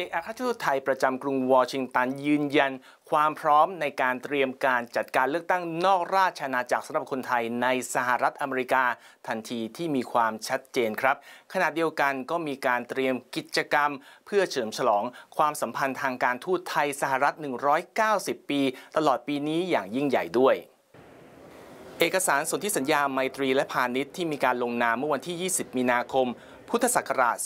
เอกอัครทูตไทยประจำกรุงวอชิงตันยืนยัน ความพร้อมในการเตรียมการจัดการเลือกตั้งนอกราชอาณาจักรสำหรับคนไทยในสหรัฐอเมริกา ทันทีที่มีความชัดเจนครับขณะเดียวกันก็มีการเตรียมกิจกรรม เพื่อเฉลิมฉลองความสัมพันธ์ทางการทูตไทยสหรัฐ 190 ปี ตลอดปีนี้อย่างยิ่งใหญ่ด้วย เอกสารสนธิสัญญาไมตรีและพาณิชย์ที่มีการลงนามเมื่อวันที่ 20 มีนาคมพุทธศักราช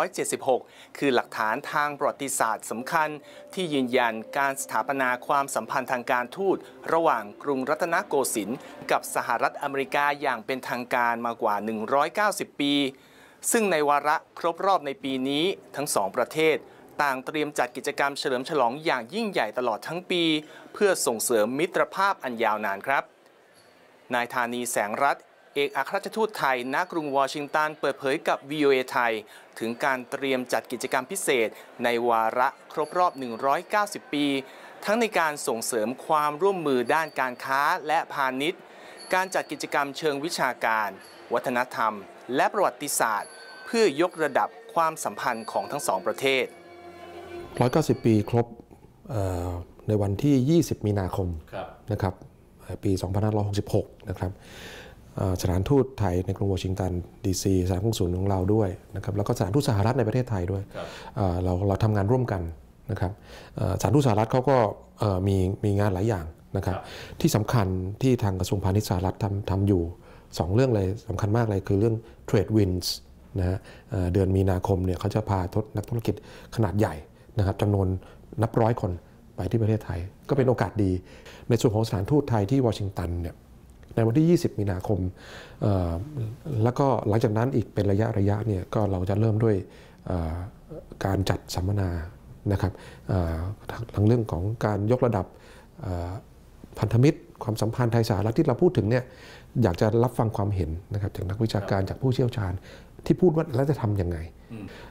2376 คือหลักฐานทางประวัติศาสตร์สำคัญที่ยืนยันการสถาปนาความสัมพันธ์ทางการทูตระหว่างกรุงรัตนโกสินทร์กับสหรัฐอเมริกาอย่างเป็นทางการมากว่า 190 ปี ซึ่งในวาระครบรอบในปีนี้ทั้งสองประเทศ ต่างเตรียมจัดกิจกรรมเฉลิมฉลองอย่างยิ่งใหญ่ตลอดทั้งปีเพื่อส่งเสริมมิตรภาพอันยาวนานครับ นายธานีแสงรัตเอกอัครราชทูตไทยณกรุงวอชิงตันเปิดเผยกับ VOA ไทย ถึงการเตรียมจัดกิจกรรมพิเศษในวาระครบรอบ 190 ปี ทั้งในการส่งเสริมความร่วมมือด้านการค้าและพาณิชย์การจัดกิจกรรมเชิงวิชาการ วัฒนธรรม และประวัติศาสตร์ เพื่อยกระดับความสัมพันธ์ของทั้งสองประเทศ 190 ปีครบในวันที่ 20 มีนาคมคนะครับปี 2566นะครับสถานทูตไทย ในกรุงวอชิงตันดีซีสถานกงศุลของเราด้วยนะครับแล้วก็สถานทูตสหรัฐในประเทศไทยด้วย เราเราทำงานร่วมกันนะครับสถานทูตสหรัฐเขาก็มีมีงานหลายอย่างนะครับที่สำคัญที่ทางกระทรวงพาณิชย์สหรัฐทำทำอยู่ 2 เรื่องเลยสำคัญมากเลยคือเรื่อง Trade Winds นะฮะเดือนมีนาคมเนี่ยเขาจะพาทศนักธุรกิจขนาดใหญ่นะครับจำนวนนับร้อยคนไปที่ประเทศไทย ก็เป็นโอกาสดี ในส่วนของสถานทูตไทยที่วอชิงตันเนี่ยในวันที่ 20 มีนาคม แล้วก็หลังจากนั้นอีกเป็นระยะระยะเนี่ยก็เราจะเริ่มด้วยการจัดสัมมนานะครับทั้งเรื่องของการยกระดับพันธมิตรความสัมพันธ์ไทยสหรัฐที่เราพูดถึงเนี่ยอยากจะรับฟังความเห็นนะครับจากนักวิชาการจากผู้เชี่ยวชาญที่พูดว่าเราจะทํำยังไง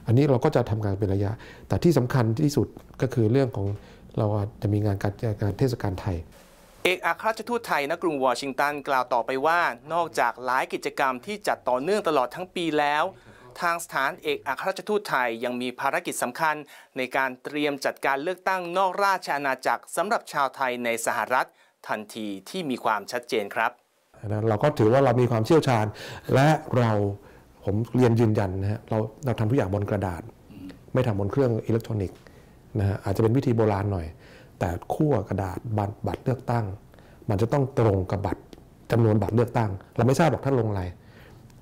อันนี้เราก็จะทำงานเป็นระยะ แต่ที่สำคัญที่สุดก็คือเรื่องของเราจะมีงานการงานเทศกาลไทยเอกอัครราชทูตไทยณกรุงวอชิงตันกล่าวต่อไปว่า นอกจากหลายกิจกรรมที่จัดต่อเนื่องตลอดทั้งปีแล้ว ทางสถานเอกอัครราชทูตไทยยังมีภารกิจสำคัญในการเตรียมจัดการเลือกตั้งนอกราชอาณาจักรสำหรับชาวไทยในสหรัฐทันทีที่มีความชัดเจนครับเราก็ถือว่าเรามีความเชี่ยวชาญ และเราผมเรียนยืนยันนะฮะเราเราทำทุกอย่างบนกระดาษ ไม่ทำบนเครื่องอิเล็กทรอนิกส์นะฮะอาจจะเป็นวิธีโบราณหน่อยแต่ขั้วกระดาษบัตรบัตรเลือกตั้ง มันจะต้องตรงกับบัตรจำนวนบัตรเลือกตั้ง เราไม่ทราบหรอกท่านลงอะไร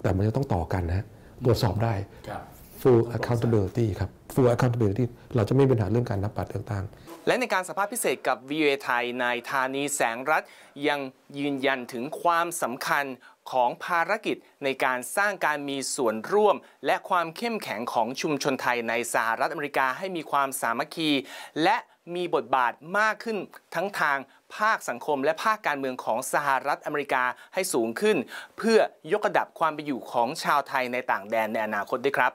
แต่มันจะต้องต่อกันนะตรวจสอบได้ full accountability ครับ full accountability เราจะไม่มีปัญหาเรื่องการนับบัตรเลือกตั้ง และในการสัมภาษณ์พิเศษกับ VOA ไทยนายธานีแสงรัตยังยืนยันถึงความสำคัญของภารกิจในการสร้างการมีส่วนร่วม และความเข้มแข็งของชุมชนไทยในสหรัฐอเมริกาให้มีความสามัคคี และมีบทบาทมากขึ้น ทั้งทางภาคสังคม และภาคการเมืองของสหรัฐอเมริกาให้สูงขึ้น เพื่อยกระดับความเป็นอยู่ของชาวไทยในต่างแดนในอนาคตด้วยครับ